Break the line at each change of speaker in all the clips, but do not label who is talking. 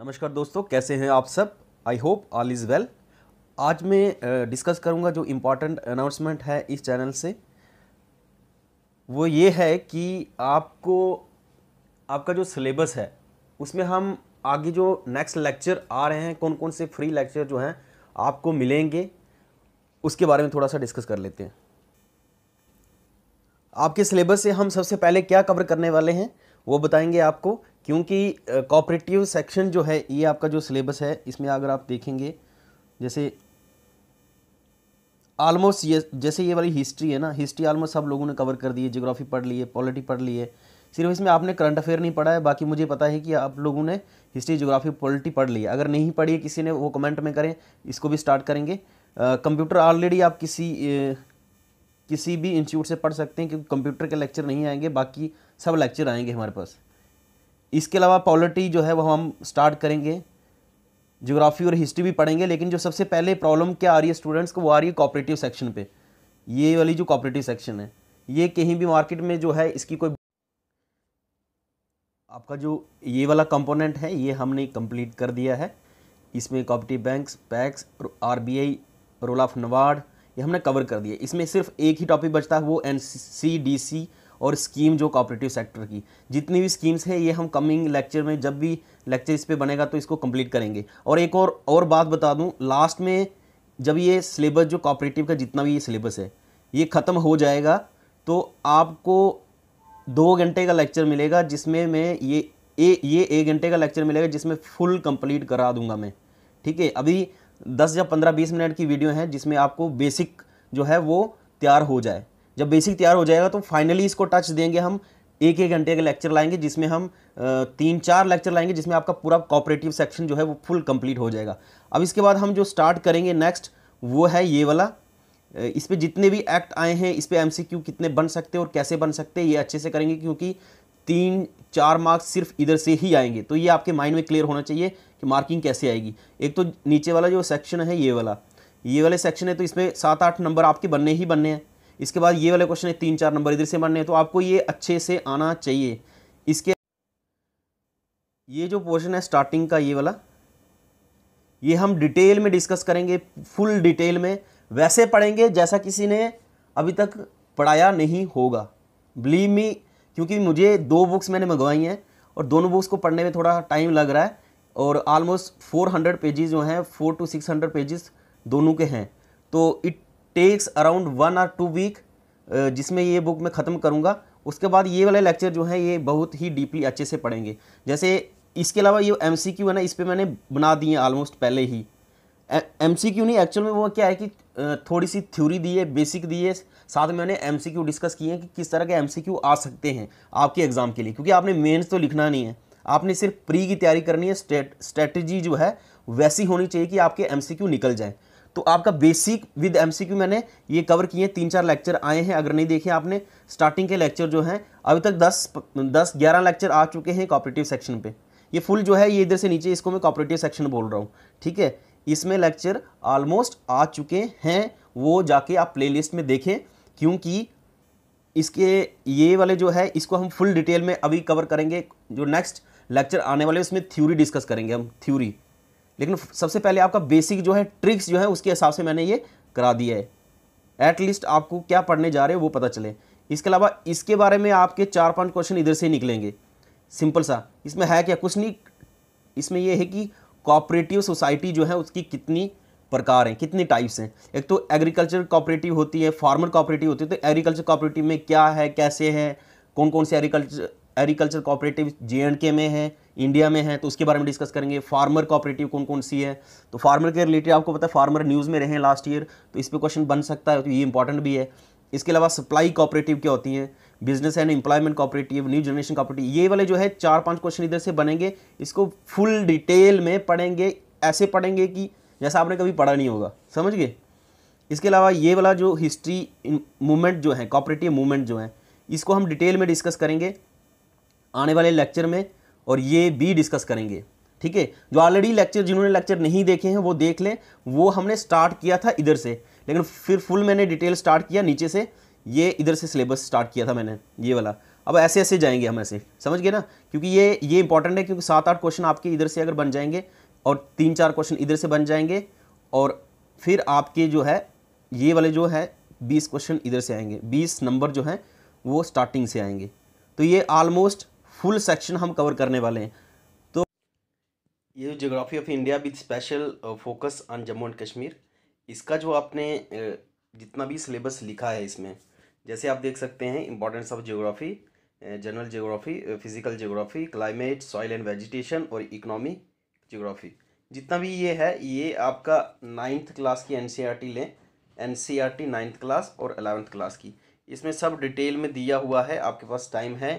नमस्कार दोस्तों कैसे हैं आप सब I hope all is well आज मैं डिस्कस करूंगा जो इम्पॉर्टेंट अनाउंसमेंट है इस चैनल से वो ये है कि आपको आपका जो सिलेबस है उसमें हम आगे जो नेक्स्ट लेक्चर आ रहे हैं कौन कौन से फ्री लेक्चर जो हैं आपको मिलेंगे उसके बारे में थोड़ा सा डिस्कस कर लेते हैं आपके सिलेबस से हम सबसे पहले क्या कवर करने वाले हैं वो बताएंगे आपको क्योंकि कॉपरेटिव सेक्शन जो है ये आपका जो सिलेबस है इसमें अगर आप देखेंगे जैसे ऑलमोस्ट ये जैसे ये वाली हिस्ट्री है ना हिस्ट्री ऑलमोस्ट सब लोगों ने कवर कर दी है जियोग्राफी पढ़ ली है पॉलिटी पढ़ ली है सिर्फ इसमें आपने करंट अफेयर नहीं पढ़ा है बाकी मुझे पता है कि आप लोगों ने हिस्ट्री जोग्राफी पॉलिटी पढ़ ली है अगर नहीं पढ़ी किसी ने वो कमेंट में करें इसको भी स्टार्ट करेंगे कंप्यूटर ऑलरेडी आप किसी किसी भी इंस्टीट्यूट से पढ़ सकते हैं क्योंकि कंप्यूटर के लेक्चर नहीं आएंगे बाकी सब लेक्चर आएंगे हमारे पास इसके अलावा पॉलिटी जो है वो हम स्टार्ट करेंगे जोग्राफी और हिस्ट्री भी पढ़ेंगे लेकिन जो सबसे पहले प्रॉब्लम क्या आ रही है स्टूडेंट्स को वो आ रही है कॉपरेटिव सेक्शन पे ये वाली जो कॉपरेटिव सेक्शन है ये कहीं भी मार्केट में जो है इसकी कोई आपका जो ये वाला कंपोनेंट है ये हमने कंप्लीट कर दिया है इसमें cooperative banks PACS R B I role of NABARD ये हमने कवर कर दिए इसमें सिर्फ एक ही टॉपिक बचता है वो एन सी डी सी और स्कीम जो कॉपरेटिव सेक्टर की जितनी भी स्कीम्स हैं ये हम कमिंग लेक्चर में जब भी लेक्चर इस पर बनेगा तो इसको कंप्लीट करेंगे और एक और और बात बता दूँ लास्ट में जब ये सिलेबस जो कॉपरेटिव का जितना भी ये सिलेबस है ये ख़त्म हो जाएगा तो आपको दो घंटे का लेक्चर मिलेगा जिसमें मैं ये ए, ये एक घंटे का लेक्चर मिलेगा जिसमें फुल कंप्लीट करा दूंगा मैं ठीक है अभी दस या पंद्रह बीस मिनट की वीडियो है जिसमें आपको बेसिक जो है वो तैयार हो जाए जब बेसिक तैयार हो जाएगा तो फाइनली इसको टच देंगे हम एक एक घंटे का लेक्चर लाएंगे जिसमें हम तीन चार लेक्चर लाएंगे जिसमें आपका पूरा कॉपरेटिव सेक्शन जो है वो फुल कंप्लीट हो जाएगा अब इसके बाद हम जो स्टार्ट करेंगे नेक्स्ट वो है ये वाला इस पर जितने भी एक्ट आए हैं इस पर एम कितने बन सकते हैं और कैसे बन सकते हैं ये अच्छे से करेंगे क्योंकि तीन चार मार्क्स सिर्फ इधर से ही आएंगे तो ये आपके माइंड में क्लियर होना चाहिए कि मार्किंग कैसे आएगी एक तो नीचे वाला जो सेक्शन है ये वाला ये वाले सेक्शन है तो इसमें सात आठ नंबर आपके बनने ही बनने हैं इसके बाद ये वाले क्वेश्चन है तीन चार नंबर इधर से बनने हैं तो आपको ये अच्छे से आना चाहिए इसके ये जो पोर्शन है स्टार्टिंग का ये वाला ये हम डिटेल में डिस्कस करेंगे फुल डिटेल में वैसे पढ़ेंगे जैसा किसी ने अभी तक पढ़ाया नहीं होगा बिलीव मी क्योंकि मुझे दो बुक्स मैंने मंगवाई हैं और दोनों बुक्स को पढ़ने में थोड़ा टाइम लग रहा है और आलमोस्ट फोर हंड्रेड पेजेज़ जो हैं four two six hundred pages दोनों के हैं तो it takes around one or two week जिसमें ये बुक मैं ख़त्म करूँगा उसके बाद ये वाला लेक्चर जो है ये बहुत ही डीपली अच्छे से पढ़ेंगे जैसे इसके अलावा ये एम है ना इस पर मैंने बना दिए आलमोस्ट पहले ही एम सी क्यू नहीं एक्चुअल में वो क्या है कि थोड़ी सी थ्योरी दी है बेसिक दी है साथ में मैंने एम सी क्यू डिस्कस किए हैं कि किस तरह के एम सी क्यू आ सकते हैं आपके एग्ज़ाम के लिए क्योंकि आपने मेन्स तो लिखना नहीं है आपने सिर्फ प्री की तैयारी करनी है स्ट्रेटजी जो है वैसी होनी चाहिए कि आपके एम सी क्यू निकल जाए तो आपका basic with M C Q मैंने ये कवर किए हैं तीन चार लेक्चर आए हैं अगर नहीं देखे आपने स्टार्टिंग के लेक्चर जो हैं अभी तक दस दस ग्यारह लेक्चर आ चुके हैं कॉपरेटिव सेक्शन पर ये फुल जो है ये इधर से नीचे इसको मैं कॉपरेटिव सेक्शन बोल रहा हूँ ठीक है इसमें लेक्चर ऑलमोस्ट आ चुके हैं वो जाके आप प्लेलिस्ट में देखें क्योंकि इसके ये वाले जो है इसको हम फुल डिटेल में अभी कवर करेंगे जो नेक्स्ट लेक्चर आने वाले उसमें थ्योरी डिस्कस करेंगे हम थ्योरी लेकिन सबसे पहले आपका बेसिक जो है ट्रिक्स जो है उसके हिसाब से मैंने ये करा दिया है एटलीस्ट आपको क्या पढ़ने जा रहे हो वो पता चले इसके अलावा इसके बारे में आपके चार पांच क्वेश्चन इधर से ही निकलेंगे सिंपल सा इसमें है क्या कुछ नहीं इसमें यह है कि कॉपरेटिव सोसाइटी जो है उसकी कितनी प्रकार हैं कितने टाइप्स हैं एक तो एग्रीकल्चर कॉपरेटिव होती है फार्मर कॉपरेटिव होती है तो एग्रीकल्चर कॉपरेटिव में क्या है कैसे है कौन कौन से agriculture agriculture cooperative J and K में है इंडिया में है तो उसके बारे में डिस्कस करेंगे फार्मर कॉपरेटिव कौन कौन सी है तो फार्मर के रिलेटेड आपको पता है फार्मर न्यूज़ में रहे हैं लास्ट ईयर तो इस पर क्वेश्चन बन सकता है तो ये इंपॉर्टेंट भी है इसके अलावा सप्लाई कॉपरेटिव क्या होती हैं business and employment cooperative new generation cooperative ये वाले जो है चार पांच क्वेश्चन इधर से बनेंगे इसको फुल डिटेल में पढ़ेंगे ऐसे पढ़ेंगे कि जैसा आपने कभी पढ़ा नहीं होगा समझ गए इसके अलावा ये वाला जो हिस्ट्री मूवमेंट जो है कॉपरेटिव मूवमेंट जो है इसको हम डिटेल में डिस्कस करेंगे आने वाले लेक्चर में और ये भी डिस्कस करेंगे ठीक है जो ऑलरेडी लेक्चर जिन्होंने लेक्चर नहीं देखे हैं वो देख लें वो हमने स्टार्ट किया था इधर से लेकिन फिर फुल मैंने डिटेल स्टार्ट किया नीचे से ये इधर से सिलेबस स्टार्ट किया था मैंने ये वाला अब ऐसे ऐसे जाएंगे हम ऐसे समझ गए ना क्योंकि ये ये इंपॉर्टेंट है क्योंकि सात आठ क्वेश्चन आपके इधर से अगर बन जाएंगे और तीन चार क्वेश्चन इधर से बन जाएंगे और फिर आपके जो है ये वाले जो है बीस क्वेश्चन इधर से आएंगे बीस नंबर जो हैं वो स्टार्टिंग से आएंगे तो ये ऑलमोस्ट फुल सेक्शन हम कवर करने वाले हैं तो ये geography of India with special focus on Jammu and Kashmir इसका जो आपने uh, जितना भी सिलेबस लिखा है इसमें जैसे आप देख सकते हैं importance of geography general geography physical geography climate soil and vegetation और इकोनॉमी जियोग्राफी जितना भी ये है ये आपका नाइन्थ क्लास की एन e लें एन सी नाइन्थ क्लास और अलेवेंथ क्लास की इसमें सब डिटेल में दिया हुआ है आपके पास टाइम है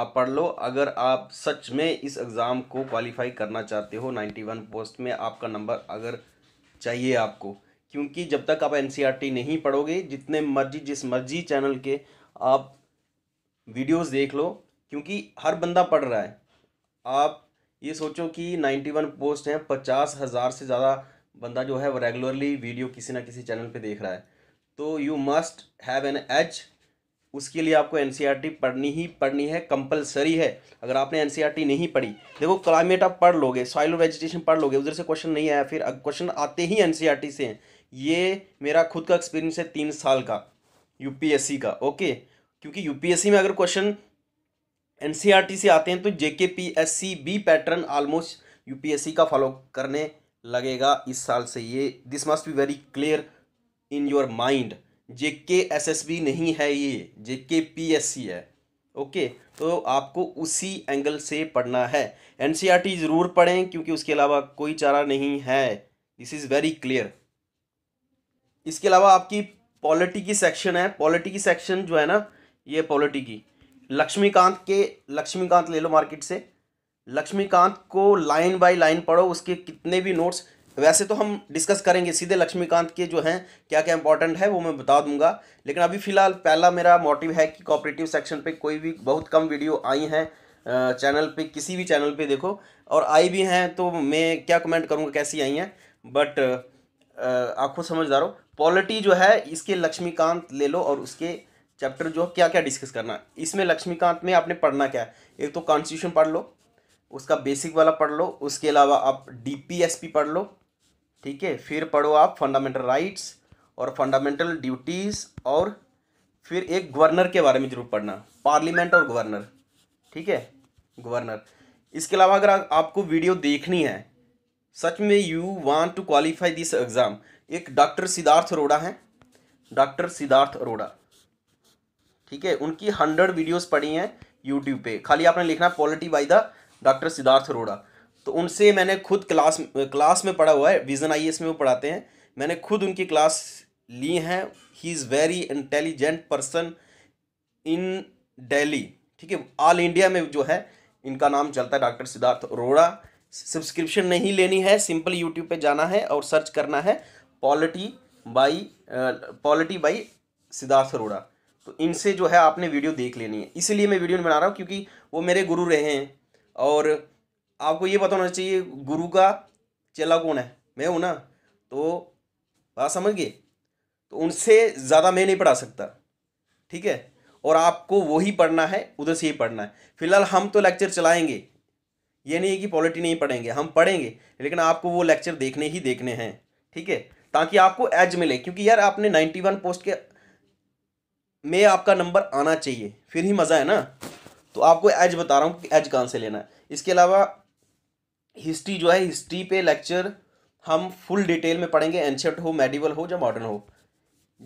आप पढ़ लो अगर आप सच में इस एग्ज़ाम को क्वालिफाई करना चाहते हो नाइन्टी वन पोस्ट में आपका नंबर अगर चाहिए आपको क्योंकि जब तक आप एन e नहीं पढ़ोगे जितने मर्जी जिस मर्जी चैनल के आप वीडियोस देख लो क्योंकि हर बंदा पढ़ रहा है आप ये सोचो कि नाइन्टी वन पोस्ट हैं पचास हज़ार से ज़्यादा बंदा जो है वो रेगुलरली वीडियो किसी ना किसी चैनल पे देख रहा है तो you must have an H उसके लिए आपको एन e पढ़नी ही पढ़नी है कंपलसरी है अगर आपने एन e नहीं पढ़ी देखो क्लाइमेट आप पढ़ लोगे सॉइल वेजिटेशन पढ़ लोगे उधर से क्वेश्चन नहीं आया फिर क्वेश्चन आते ही एन से हैं ये मेरा खुद का एक्सपीरियंस है तीन साल का यूपीएससी का ओके क्योंकि यूपीएससी में अगर क्वेश्चन एन e से आते हैं तो JK P S C B pattern almost UPSC का फॉलो करने लगेगा इस साल से ये this must be very clear in your mind JK S S B नहीं है ये जेके पी एस सी है ओके तो आपको उसी एंगल से पढ़ना है एन e ज़रूर पढ़ें क्योंकि उसके अलावा कोई चारा नहीं है दिस इज़ वेरी क्लियर इसके अलावा आपकी पॉलिटी की सेक्शन है पॉलिटी की सेक्शन जो है ना ये पॉलिटी की लक्ष्मीकांत के लक्ष्मीकांत ले लो मार्केट से लक्ष्मीकांत को लाइन बाय लाइन पढ़ो उसके कितने भी नोट्स वैसे तो हम डिस्कस करेंगे सीधे लक्ष्मीकांत के जो हैं क्या क्या इंपॉर्टेंट है वो मैं बता दूंगा लेकिन अभी फ़िलहाल पहला मेरा मोटिव है कि कॉपरेटिव सेक्शन पे कोई भी बहुत कम वीडियो आई हैं चैनल पे किसी भी चैनल पे देखो और आई भी हैं तो मैं क्या कमेंट करूँगा कैसी आई हैं बट आँखों समझदार हो पॉलिटी जो है इसके लक्ष्मीकांत ले लो और उसके चैप्टर जो क्या क्या डिस्कस करना इसमें लक्ष्मीकांत में आपने पढ़ना क्या है एक तो कॉन्स्टिट्यूशन पढ़ लो उसका बेसिक वाला पढ़ लो उसके अलावा आप डीपीएसपी पढ़ लो ठीक है फिर पढ़ो आप फंडामेंटल राइट्स और फंडामेंटल ड्यूटीज़ और फिर एक गवर्नर के बारे में जरूर पढ़ना पार्लियामेंट और गवर्नर ठीक है गवर्नर इसके अलावा अगर आपको वीडियो देखनी है सच में you want to qualify this exam एक डॉक्टर सिद्धार्थ अरोड़ा हैं डॉक्टर सिद्धार्थ अरोड़ा ठीक है उनकी हंड्रेड वीडियोस पड़ी हैं यूट्यूब पे खाली आपने लिखना polity by the doctor Siddharth Arora तो उनसे मैंने खुद क्लास क्लास में पढ़ा हुआ है विजन आई e में वो पढ़ाते हैं मैंने खुद उनकी क्लास ली हैं he is very intelligent person in daily ठीक है ऑल इंडिया में जो है इनका नाम चलता है डॉक्टर सिद्धार्थ अरोड़ा सब्सक्रिप्शन नहीं लेनी है सिंपल यूट्यूब पे जाना है और सर्च करना है polity by polity by Siddharth Arora तो इनसे जो है आपने वीडियो देख लेनी है इसीलिए मैं वीडियो नहीं बना रहा हूँ क्योंकि वो मेरे गुरु रहे हैं और आपको ये पता होना चाहिए गुरु का चेला कौन है मैं हूँ ना तो बात समझ गए तो उनसे ज़्यादा मैं नहीं पढ़ा सकता ठीक है और आपको वही पढ़ना है उधर से ही पढ़ना है फिलहाल हम तो लेक्चर चलाएंगे ये नहीं है कि पॉलिटी नहीं पढ़ेंगे हम पढ़ेंगे लेकिन आपको वो लेक्चर देखने ही देखने हैं ठीक है ताकि आपको एज मिले क्योंकि यार आपने नाइन्टी वन पोस्ट के में आपका नंबर आना चाहिए फिर ही मज़ा है ना तो आपको एज बता रहा हूँ कि एज कहाँ से लेना है इसके अलावा हिस्ट्री जो है हिस्ट्री पे लेक्चर हम फुल डिटेल में पढ़ेंगे एंशट हो मेडिवल हो या मॉडर्न हो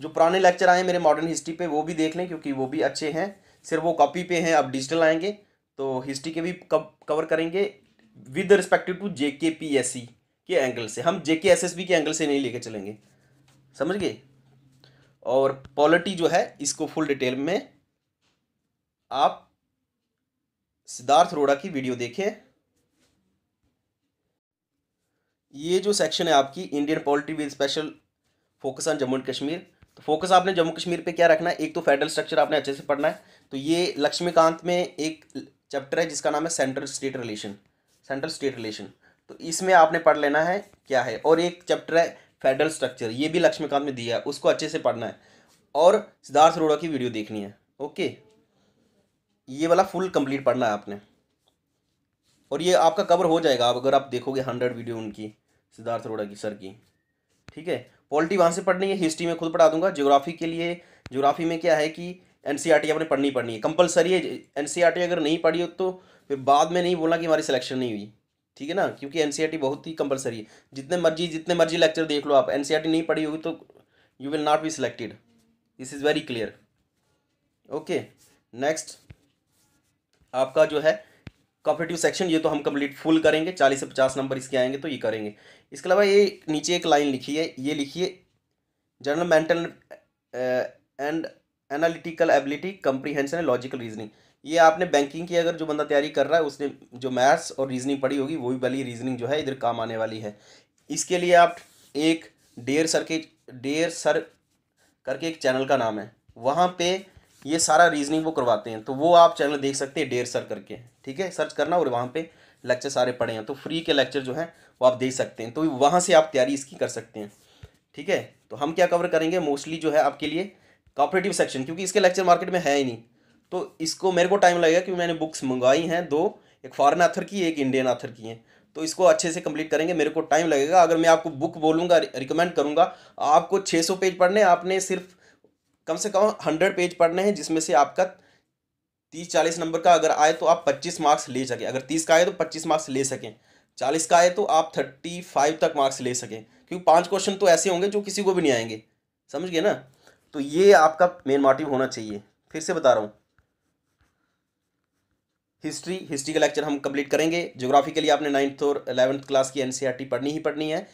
जो पुराने लेक्चर आए मेरे मॉडर्न हिस्ट्री पे वो भी देख लें क्योंकि वो भी अच्छे हैं सिर्फ वो कॉपी पे हैं अब डिजिटल आएंगे तो हिस्ट्री के भी कब कवर करेंगे विद रिस्पेक्टिव टू जे के पी एस सी के एंगल से हम जेके एस एस बी के एंगल से नहीं लेके चलेंगे समझ गए और पॉलिटी जो है इसको फुल डिटेल में आप सिद्धार्थ रोड़ा की वीडियो देखें ये जो सेक्शन है आपकी Indian polity with special focus on Jammu and Kashmir तो फोकस आपने जम्मू कश्मीर पे क्या रखना है एक तो फेडरल स्ट्रक्चर आपने अच्छे से पढ़ना है तो ये लक्ष्मीकांत में एक चैप्टर है जिसका नाम है central state relation central state relation तो इसमें आपने पढ़ लेना है क्या है और एक चैप्टर है फेडरल स्ट्रक्चर ये भी लक्ष्मीकांत में दिया है उसको अच्छे से पढ़ना है और सिद्धार्थ अरोड़ा की वीडियो देखनी है ओके ये वाला फुल कंप्लीट पढ़ना है आपने और ये आपका कवर हो जाएगा आप अगर आप देखोगे हंड्रेड वीडियो उनकी सिद्धार्थ अरोड़ा की सर की ठीक है पॉलिटी वहाँ से पढ़नी है हिस्ट्री में खुद पढ़ा दूंगा ज्योग्राफी के लिए ज्योग्राफी में क्या है कि एन e आपने पढ़नी पढ़नी है कंपलसरी है एन e अगर नहीं पढ़ी हो तो फिर बाद में नहीं बोलना कि हमारी सिलेक्शन नहीं हुई ठीक है ना क्योंकि एन e बहुत ही कंपलसरी है जितने मर्जी जितने मर्जी लेक्चर देख लो आप एन e नहीं पढ़ी होगी तो you will not be selected this is very clear okay next आपका जो है कॉपरेटिव सेक्शन ये तो हम कंप्लीट फुल करेंगे चालीस से पचास नंबर इसके आएंगे तो ये करेंगे इसके अलावा ये नीचे एक लाइन लिखी है ये लिखिए general mental and analytical ability comprehension and logical reasoning ये आपने बैंकिंग की अगर जो बंदा तैयारी कर रहा है उसने जो मैथ्स और रीजनिंग पढ़ी होगी वही वाली रीजनिंग जो है इधर काम आने वाली है इसके लिए आप एक डेयर सर के डेयर सर करके एक चैनल का नाम है वहाँ पे ये सारा रीजनिंग वो करवाते हैं तो वो आप चैनल देख सकते हैं डेयर सर करके ठीक है सर्च करना और वहाँ पर लेक्चर सारे पढ़े हैं तो फ्री के लेक्चर जो हैं वो आप देख सकते हैं तो वहाँ से आप तैयारी इसकी कर सकते हैं ठीक है तो हम क्या कवर करेंगे मोस्टली जो है आपके लिए कॉपरेटिव सेक्शन क्योंकि इसके लेक्चर मार्केट में है ही नहीं तो इसको मेरे को टाइम लगेगा क्योंकि मैंने बुक्स मंगवाई हैं दो एक फॉरेन आथर की एक इंडियन आथर की हैं तो इसको अच्छे से कंप्लीट करेंगे मेरे को टाइम लगेगा अगर मैं आपको बुक बोलूँगा रिकमेंड करूँगा आपको छः सौ पेज पढ़ने आपने सिर्फ कम से कम हंड्रेड पेज पढ़ने हैं जिसमें से आपका तीस चालीस नंबर का अगर आए तो आप पच्चीस मार्क्स ले सकें अगर तीस का आए तो पच्चीस मार्क्स ले सकें चालीस का आए तो आप थर्टी फाइव तक मार्क्स ले सकें क्योंकि पांच क्वेश्चन तो ऐसे होंगे जो किसी को भी नहीं आएंगे समझ गए ना तो ये आपका मेन मोटिव होना चाहिए फिर से बता रहा हूँ हिस्ट्री हिस्ट्री का लेक्चर हम कंप्लीट करेंगे जोग्राफी के लिए आपने नाइन्थ और एलेवंथ क्लास की एनसीईआरटी e पढ़नी ही पढ़नी है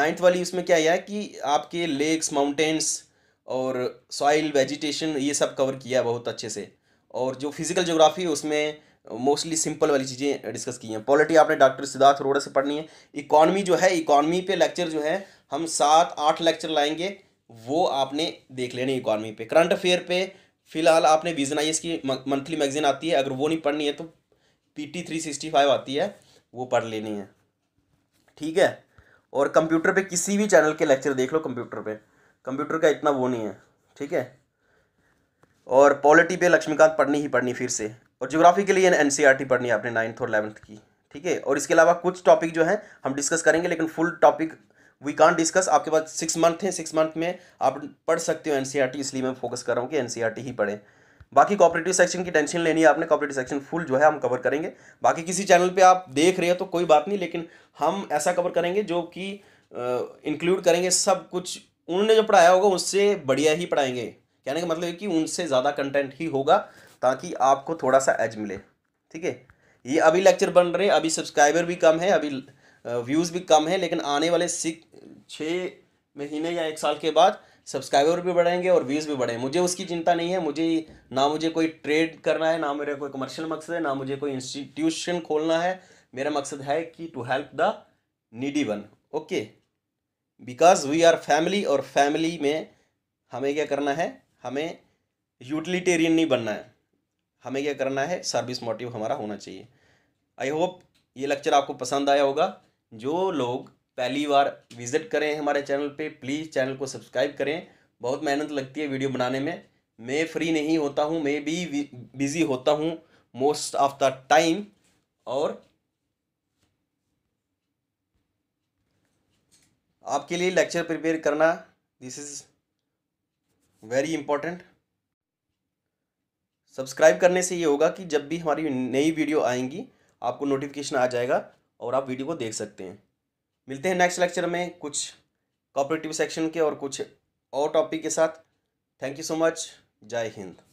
नाइन्थ वाली उसमें क्या है कि आपके लेक्स माउंटेन्स और सॉइल वेजिटेशन ये सब कवर किया है बहुत अच्छे से और जो फिजिकल जोग्राफी उसमें मोस्टली सिंपल वाली चीज़ें डिस्कस की हैं पॉलिटी आपने डॉक्टर सिद्धार्थ अरोड़ा से पढ़नी है इकॉनमी जो है इकॉनमी पे लेक्चर जो है हम सात आठ लेक्चर लाएंगे वो आपने देख लेने इकॉनमी पे करंट अफेयर पे फिलहाल आपने विजन आई की मंथली मैगजीन आती है अगर वो नहीं पढ़नी है तो P T three sixty five आती है वो पढ़ लेनी है ठीक है और कंप्यूटर पे किसी भी चैनल के लेक्चर देख लो कंप्यूटर पे कंप्यूटर का इतना वो नहीं है ठीक है और पॉलिटी पे लक्ष्मीकांत पढ़नी ही पढ़नी फिर से और ज्योग्राफी के लिए एन e पढ़नी है आपने नाइन्थ और इलेवंथ की ठीक है और इसके अलावा कुछ टॉपिक जो है हम डिस्कस करेंगे लेकिन full topic we can't discuss आपके पास सिक्स मंथ है सिक्स मंथ में आप पढ़ सकते हो एनसीईआरटी e इसलिए मैं फोकस कर रहा हूँ कि एनसीईआरटी e ही पढ़ें बाकी कॉपरेटिव सेक्शन की टेंशन लेनी है आपने कॉपरेटिव सेक्शन फुल जो है हम कवर करेंगे बाकी किसी चैनल पे आप देख रहे हो तो कोई बात नहीं लेकिन हम ऐसा कवर करेंगे जो कि इंक्लूड करेंगे सब कुछ उन्होंने जो पढ़ाया होगा उससे बढ़िया ही पढ़ाएंगे कहने का मतलब है कि उनसे ज़्यादा कंटेंट ही होगा ताकि आपको थोड़ा सा एज मिले ठीक है ये अभी लेक्चर बन रहे अभी सब्सक्राइबर भी कम है अभी व्यूज़ भी कम है लेकिन आने वाले सिक छः महीने या एक साल के बाद सब्सक्राइबर भी बढ़ेंगे और व्यूज़ भी बढ़ेंगे मुझे उसकी चिंता नहीं है मुझे ना मुझे कोई ट्रेड करना है ना मेरा कोई कमर्शियल मकसद है ना मुझे कोई इंस्टीट्यूशन खोलना है मेरा मकसद है कि to help the needy one okay because we are family और फैमिली में हमें क्या करना है हमें यूटिलिटेरियन नहीं बनना है हमें क्या करना है सर्विस मोटिव हमारा होना चाहिए आई होप ये लेक्चर आपको पसंद आया होगा जो लोग पहली बार विज़िट करें हमारे चैनल पे प्लीज़ चैनल को सब्सक्राइब करें बहुत मेहनत लगती है वीडियो बनाने में मैं फ्री नहीं होता हूँ मैं भी बिज़ी होता हूँ मोस्ट ऑफ द टाइम और आपके लिए लेक्चर प्रिपेयर करना this is very important subscribe करने से ये होगा कि जब भी हमारी नई वीडियो आएंगी आपको नोटिफिकेशन आ जाएगा और आप वीडियो को देख सकते हैं मिलते हैं नेक्स्ट लेक्चर में कुछ कॉपरेटिव सेक्शन के और कुछ और टॉपिक के साथ थैंक यू सो मच जय हिंद